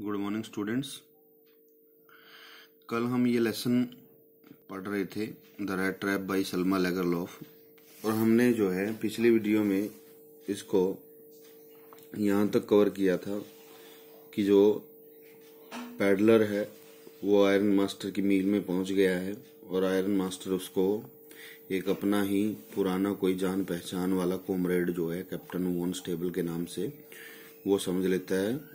Good morning students कल हम ये लेसन पढ़ रहे थे the rat trap by Selma Lagerlof और हमने जो है पिछली वीडियो में इसको यहाँ तक कवर किया था कि जो पैडलर है वो आयरन मास्टर की मील में पहुंच गया है और आयरन मास्टर उसको एक अपना ही पुराना कोई जान पहचान वाला कॉमरेड जो है कैप्टन वॉन स्टेबल के नाम से वो समझ लेता है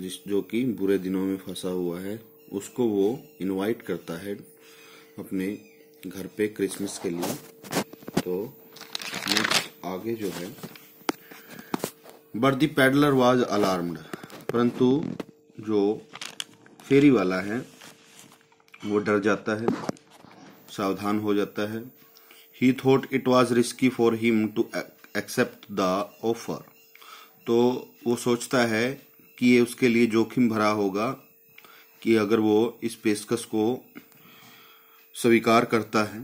जिस जो कि बुरे दिनों में फंसा हुआ है उसको वो इनवाइट करता है अपने घर पे क्रिसमस के लिए तो आगे जो है बर्दी पैडलर वाज अलार्म्ड परंतु जो फेरी वाला है वो डर जाता है सावधान हो जाता है he thought it was risky for him to accept the offer तो वो सोचता है कि ये उसके लिए जोखिम भरा होगा कि अगर वो इस पेशकश को स्वीकार करता है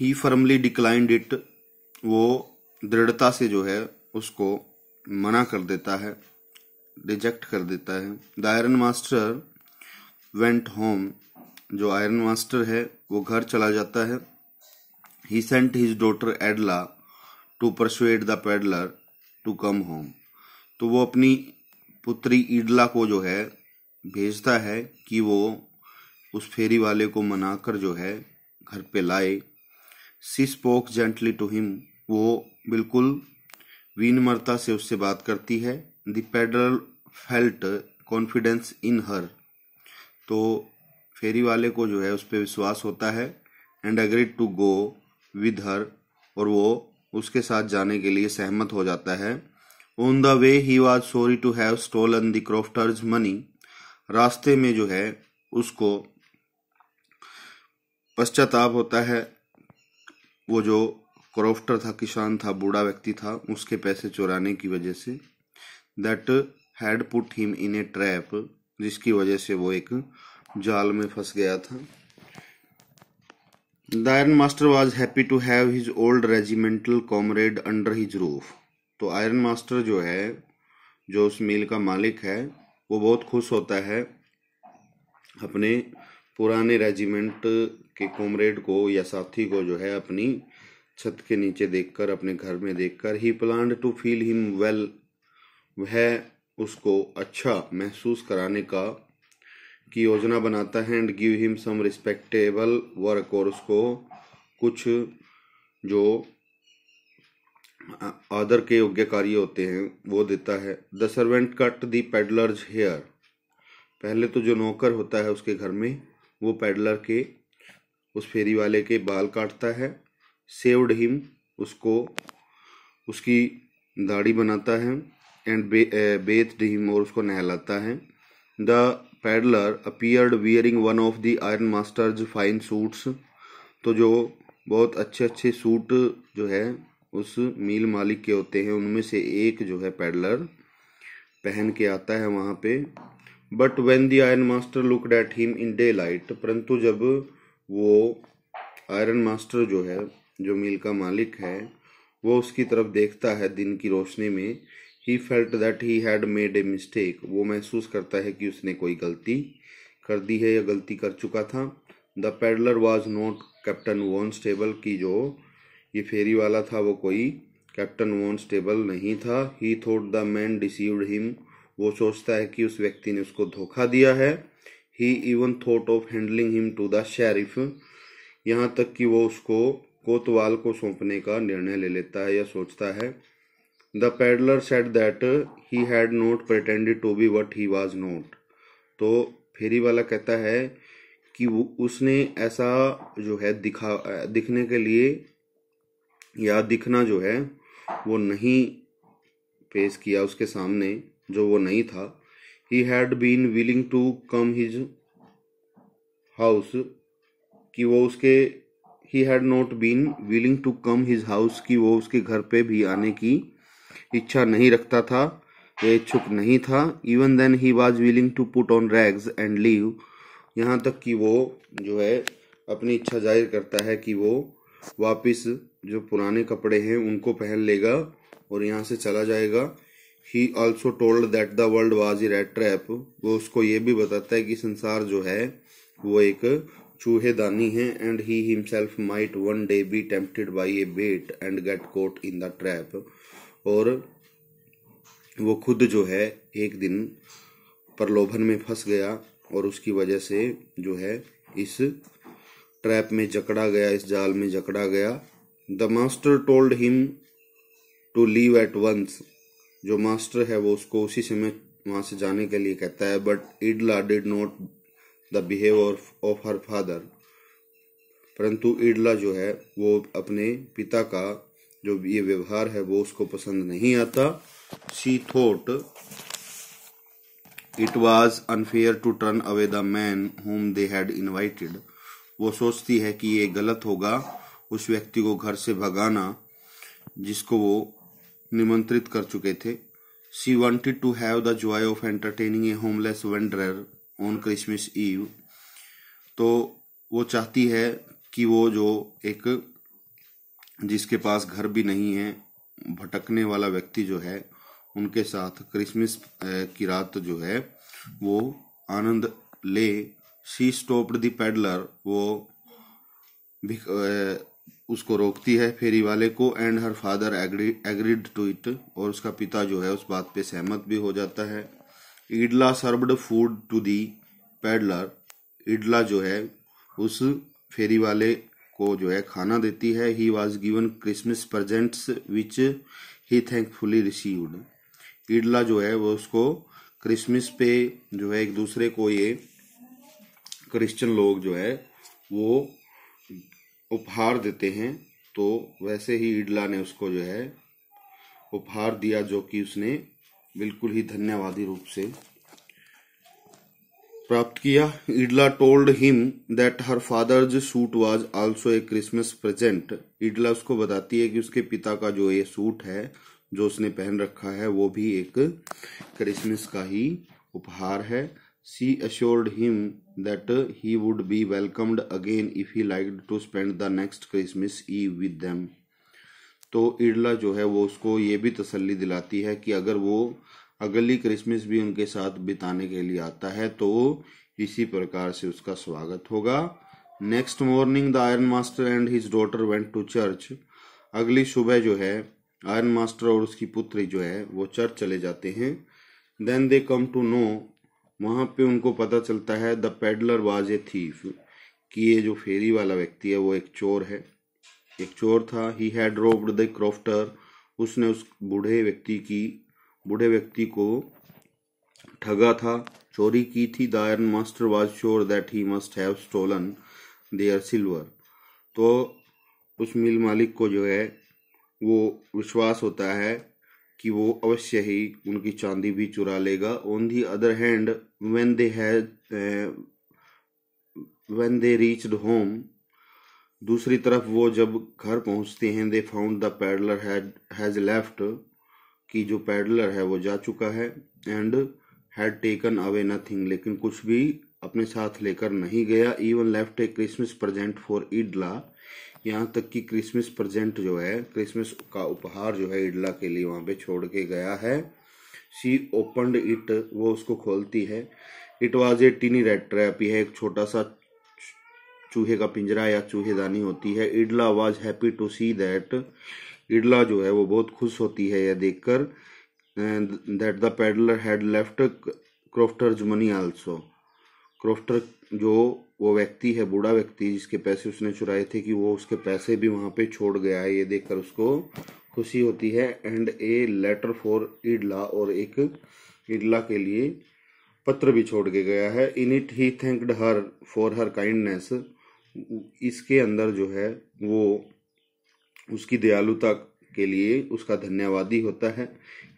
ही फर्मली डिक्लाइंड इट वो दृढ़ता से जो है उसको मना कर देता है रिजेक्ट कर देता है the iron master went home जो आयरन मास्टर है वो घर चला जाता है he sent his daughter Edla to persuade the peddler to come home तो वो अपनी पुत्री ईडला को जो है भेजता है कि वो उस फेरी वाले को मनाकर जो है घर पे लाए she spoke gently to him वो बिल्कुल विनम्रता से उससे बात करती है the peddler felt confidence in her तो फेरी वाले को जो है उस पर विश्वास होता है and agree to go with her और वो उसके साथ जाने के लिए सहमत हो जाता है on the way he was sorry to have stolen the crofter's money रास्ते में जो है उसको पश्चाताप होता है वो जो क्रॉफ्टर था किसान था बूढ़ा व्यक्ति था उसके पैसे चुराने की वजह से that had put him in a trap जिसकी वजह से वो एक जाल में फंस गया था the iron master was happy to have his old regimental comrade under his roof तो आयरन मास्टर जो है जो उस मिल का मालिक है वो बहुत खुश होता है अपने पुराने रेजिमेंट के कॉमरेड को या साथी को जो है अपनी छत के नीचे देखकर अपने घर में देखकर he plan to feed him well वह उसको अच्छा महसूस कराने का की योजना बनाता है and give him some respectable work और उसको कुछ जो आदर के योग्य कार्य होते हैं वो देता है the servant cut the peddler's hair पहले तो जो नौकर होता है उसके घर में वो पेडलर के उस फेरी वाले के बाल काटता है सेव्ड हिम उसको उसकी दाढ़ी बनाता है एंड बे, हिम और उसको नहलाता है the peddler appeared wearing one of the iron master's fine suits तो जो बहुत अच्छे अच्छे सूट जो है उस मील मालिक के होते हैं उनमें से एक जो है पैडलर पहन के आता है वहाँ पे but when the iron master look at him in daylight परंतु जब वो आयरन मास्टर जो है जो मील का मालिक है वो उसकी तरफ देखता है दिन की रोशनी में he felt that he had made a mistake वो महसूस करता है कि उसने कोई गलती कर दी है या गलती कर चुका था the peddler was not captain von Stahle की जो ये फेरी वाला था वो कोई कैप्टन वॉन स्टेबल नहीं था he thought the man deceived him वो सोचता है कि उस व्यक्ति ने उसको धोखा दिया है he even thought of handing him to the sheriff यहाँ तक कि वो उसको कोतवाल को सौंपने का निर्णय ले लेता है या सोचता है the peddler said that he had not pretended to be what he was not तो फेरी वाला कहता है कि वो उसने ऐसा जो है दिखा दिखने के लिए या दिखना जो है वो नहीं पेश किया उसके सामने जो वो नहीं था he had been willing to come his house कि वो उसके he had not been willing to come his house कि वो उसके घर पे भी आने की इच्छा नहीं रखता था या इच्छुक नहीं था even then he was willing to put on rags and leave यहाँ तक कि वो जो है अपनी इच्छा जाहिर करता है कि वो वापिस जो पुराने कपड़े हैं उनको पहन लेगा और यहाँ से चला जाएगा he also told that the world was a rat trap वो उसको ये भी बताता है कि संसार जो है वो एक चूहे दानी है and he himself might one day be tempted by a bait and get caught in the trap और वो खुद जो है एक दिन प्रलोभन में फंस गया और उसकी वजह से जो है इस ट्रैप में जकड़ा गया इस जाल में जकड़ा गया the master told him to leave at once जो मास्टर है वो उसको उसी समय वहां से जाने के लिए कहता है but Edla did not the behaviour of her father परंतु इडला जो है वो अपने पिता का जो ये व्यवहार है वो उसको पसंद नहीं आता she thought it was unfair to turn away the man whom they had invited वो सोचती है कि ये गलत होगा उस व्यक्ति को घर से भगाना जिसको वो निमंत्रित कर चुके थे she wanted to have the joy of entertaining a homeless vendor on Christmas eve तो वो चाहती है कि वो जो एक जिसके पास घर भी नहीं है भटकने वाला व्यक्ति जो है उनके साथ क्रिसमस की रात जो है वो आनंद ले शी स्टोप्ड द पैडलर वो उसको रोकती है फेरी वाले को and her father agreed to it और उसका पिता जो है उस बात पे सहमत भी हो जाता है Edla served food to the peddler Edla जो है उस फेरी वाले को जो है खाना देती है he was given Christmas presents which he thankfully received Edla जो है वो उसको क्रिसमस पे जो है एक दूसरे को ये क्रिश्चियन लोग जो है वो उपहार देते हैं तो वैसे ही इडला ने उसको जो है उपहार दिया जो कि उसने बिल्कुल ही धन्यवादी रूप से प्राप्त किया Edla told him that her father's suit was also a Christmas present Edla उसको बताती है कि उसके पिता का जो ये सूट है जो उसने पहन रखा है वो भी एक क्रिसमस का ही उपहार है She assured him that he would be welcomed again if he liked to spend the next Christmas Eve with them. तो इडला जो है वो उसको ये भी तसल्ली दिलाती है कि अगर वो अगली क्रिसमस भी उनके साथ बिताने के लिए आता है तो इसी प्रकार से उसका स्वागत होगा next morning the iron master and his daughter went to church अगली सुबह जो है आयरन मास्टर और उसकी पुत्री जो है वो चर्च चले जाते हैं then they come to know वहाँ पे उनको पता चलता है the peddler was a thief कि ये जो फेरी वाला व्यक्ति है वो एक चोर है एक चोर था he had robbed the crofter उसने उस बूढ़े व्यक्ति की बूढ़े व्यक्ति को ठगा था चोरी की थी the iron master was sure that he must have stolen their silver तो उस मिल मालिक को जो है वो विश्वास होता है कि वो अवश्य ही उनकी चांदी भी चुरा लेगा on the other hand when they has when they reached home दूसरी तरफ वो जब घर पहुंचते हैं they found the peddler has left कि जो पैडलर है वो जा चुका है and had taken away nothing लेकिन कुछ भी अपने साथ लेकर नहीं गया even left a Christmas present for Edla यहाँ तक कि क्रिसमस प्रेजेंट जो है क्रिसमस का उपहार जो है इडला के लिए वहाँ पे छोड़ के गया है सी ओपनड इट वो उसको खोलती है it was a tiny rat trap यह एक छोटा सा चूहे का पिंजरा या चूहेदानी होती है Edla was happy to see that Edla जो है वो बहुत खुश होती है यह देखकर that the peddler had left crofter's money also crofter जो वो व्यक्ति है बूढ़ा व्यक्ति जिसके पैसे उसने चुराए थे कि वो उसके पैसे भी वहाँ पे छोड़ गया है ये देखकर उसको खुशी होती है and a letter for Edla और एक इडला के लिए पत्र भी छोड़ के गया है in it he thanked her for her kindness इसके अंदर जो है वो उसकी दयालुता के लिए उसका धन्यवादी होता है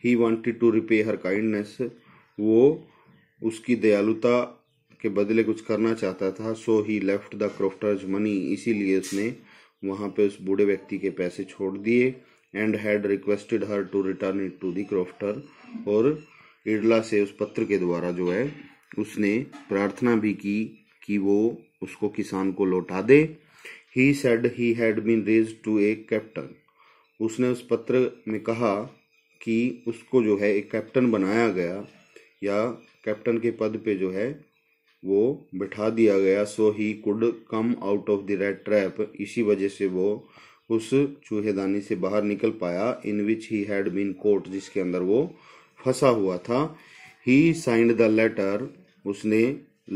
he wanted to repay her kindness वो उसकी दयालुता के बदले कुछ करना चाहता था so he left the crofter's money इसीलिए उसने वहाँ पे उस बूढ़े व्यक्ति के पैसे छोड़ दिए and had requested her to return it to the crofter और इडला से उस पत्र के द्वारा जो है उसने प्रार्थना भी की कि वो उसको किसान को लौटा दे he said he had been raise to a captain उसने उस पत्र में कहा कि उसको जो है एक कैप्टन बनाया गया या कैप्टन के पद पे जो है वो बैठा दिया गया so he could come out of the rat trap इसी वजह से वो उस चूहेदानी से बाहर निकल पाया in which he had been caught जिसके अंदर वो फंसा हुआ था ही साइंड द लेटर उसने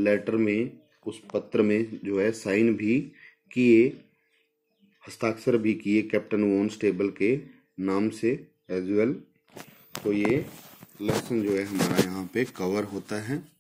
लेटर में उस पत्र में जो है साइन भी किए हस्ताक्षर भी किए कैप्टन वोन स्टेबल के नाम से एज वेल तो ये लेसन जो है हमारा यहाँ पे कवर होता है